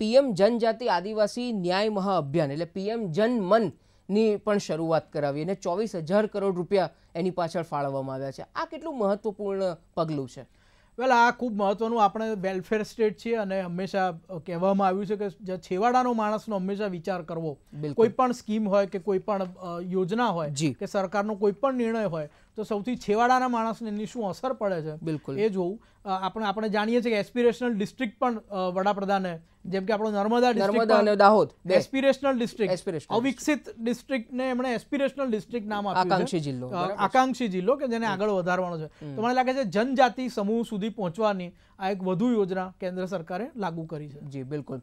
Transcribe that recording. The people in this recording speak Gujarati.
પીએમ જનજાતિ આદિવાસી ન્યાય મહાઅભિયાન એટલે પીએમ જનમનની પણ શરૂઆત કરાવી અને ચોવીસ હજાર કરોડ રૂપિયા એની પાછળ ફાળવવામાં આવ્યા છે આ કેટલું મહત્વપૂર્ણ પગલું છે વેલ આ ખૂબ મહત્ત્વનું આપણે વેલફેર સ્ટેટ છીએ અને હંમેશા કહેવામાં આવ્યું છે કે છેવાડાનો માણસનો હંમેશા વિચાર કરવો કોઈ પણ સ્કીમ હોય કે કોઈ પણ યોજના હોય કે સરકારનો કોઈ પણ નિર્ણય હોય તો સૌથી છેવાડાના માણસને એની શું અસર પડે છે બિલકુલ એ જોવું આપણે આપણે જાણીએ છીએ કે એસ્પિરેશનલ ડિસ્ટ્રિક્ટ પણ વડાપ્રધાને જેમ કે આપણો નર્મદા ડિસ્ટ્રિક્ટ અને દાહોદ એસ્પિરેશનલ ડિસ્ટ્રિક્ટ અવિકસિત ડિસ્ટ્રિક્ટને એમણે એસ્પિરેશનલ ડિસ્ટ્રિક્ટ નામ આપ્યું આકાંક્ષી જિલ્લો આકાંક્ષી જિલ્લો કે જેને આગળ વધારવાનો છે તો મને લાગે છે જનજાતિ સમૂહ સુધી પહોંચવાની આ એક વધુ યોજના કેન્દ્ર સરકારે લાગુ કરી છે જી બિલકુલ